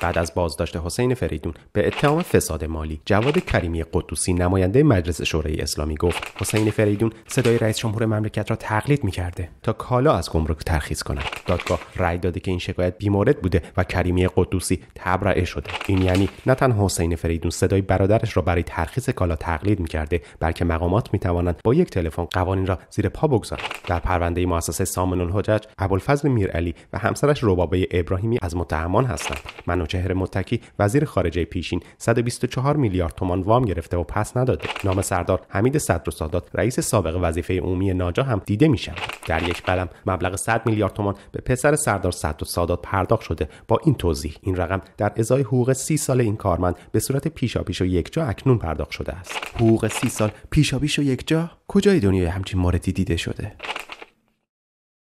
بعد از بازداشت حسین فریدون به اتهام فساد مالی جواد کریمی قدوسی نماینده مجلس شورای اسلامی گفت حسین فریدون صدای رئیس جمهور مملکت را تقلید میکرده تا کالا از گمرک ترخیص کند دادگاه رأی داده که این شکایت بیمورد بوده و کریمی قدوسی تبرئه شده این یعنی نه تنها حسین فریدون صدای برادرش را برای ترخیص کالا تقلید میکرده بلکه مقامات میتوانند با یک تلفن قوانین را زیر پا بگذارند در پرونده مؤسسه سامن الحجج ابوالفضل میرعلی و همسرش ربابه ابراهیمی از متهمان هستند چهره متکی وزیر خارجه پیشین 124 میلیارد تومان وام گرفته و پس نداده نام سردار حمید سادات رئیس سابق وظیفه عمومی ناجا هم دیده می شود در یک قلم مبلغ 100 میلیارد تومان به پسر سردار سادات پرداخت شده با این توضیح این رقم در ازای حقوق 30 سال این کارمند به صورت پیشاپیش و یکجا اکنون پرداخت شده است حقوق 30 سال پیشاپیش و یکجا کجای دنیای همچین موردی دیده شده